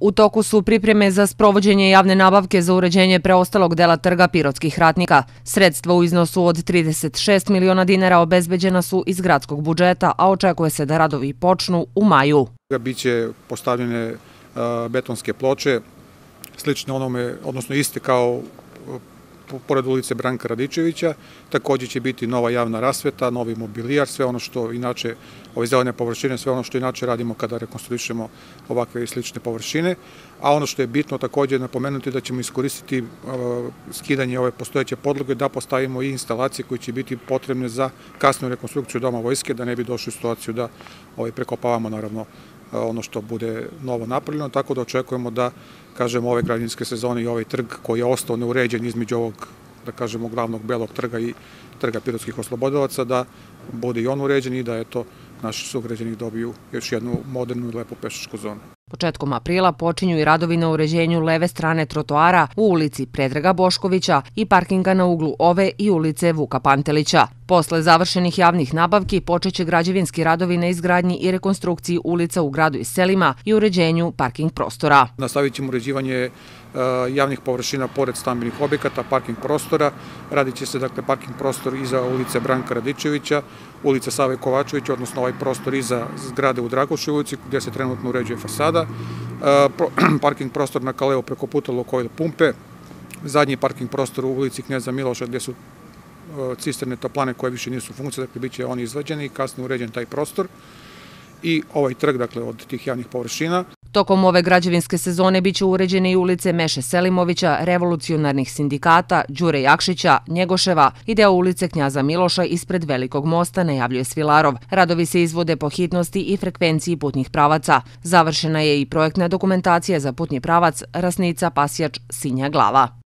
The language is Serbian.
U toku su pripreme za sprovođenje javne nabavke za uređenje preostalog dela trga pirotskih ratnika. Sredstva u iznosu od 36 miliona dinara obezbeđena su iz gradskog budžeta, a očekuje se da radovi počnu u maju. Biće postavljene e, betonske ploče, slične onome, odnosno iste kao pored ulice Branka Radičevića. Takođe će biti nova javna rasveta, novi mobilijar, sve ono što inače, ove zelene površine, sve ono što inače radimo kada rekonstruišemo ovakve i slične površine. A ono što je bitno takođe napomenuti da ćemo iskoristiti uh, skidanje ove postojeće podloge da postavimo i instalacije koje će biti potrebne za kasnu rekonstrukciju doma vojske, da ne bi došli u situaciju da ovaj, prekopavamo naravno ono što bude novo napravljeno, tako da očekujemo da, kažem, ove građanske sezone i ovaj trg koji je ostao neuređen između ovog, da kažemo, glavnog belog trga i trga pirotskih oslobodilaca, da bude i on uređen i da, eto, naši sugrađani dobiju još jednu modernu i lepu pešačku zonu. Početkom aprila počinju i radovi na uređenju leve strane trotoara u ulici Predraga Boškovića i parkinga na uglu Ove i ulice Vuka Pantelića. Posle završenih javnih nabavki počeće građevinski radovi na izgradnji i rekonstrukciji ulica u gradu i selima i uređenju parking prostora. Nastavit ćemo uređivanje e, javnih površina pored stambenih objekata, parking prostora. Radit će se dakle parking prostor iza ulice Branka Radičevića, ulica Save Kovačevića, odnosno ovaj prostor iza zgrade u Dragoševici gdje se trenutno uređuje fasada grada, parking prostor na Kaleo preko puta Lukoil pumpe, zadnji parking prostor u ulici Knjeza Miloša gde su cisterne toplane koje više nisu funkcije, dakle bit će oni izvađeni i kasnije uređen taj prostor i ovaj trg dakle, od tih javnih površina. Tokom ove građevinske sezone biće uređene i ulice Meše Selimovića, revolucionarnih sindikata, Đure Jakšića, Njegoševa i deo ulice Knjaza Miloša ispred Velikog mosta, najavljuje Svilarov. Radovi se izvode po hitnosti i frekvenciji putnih pravaca. Završena je i projektna dokumentacija za putni pravac Rasnica, Pasjač, Sinja, Glava.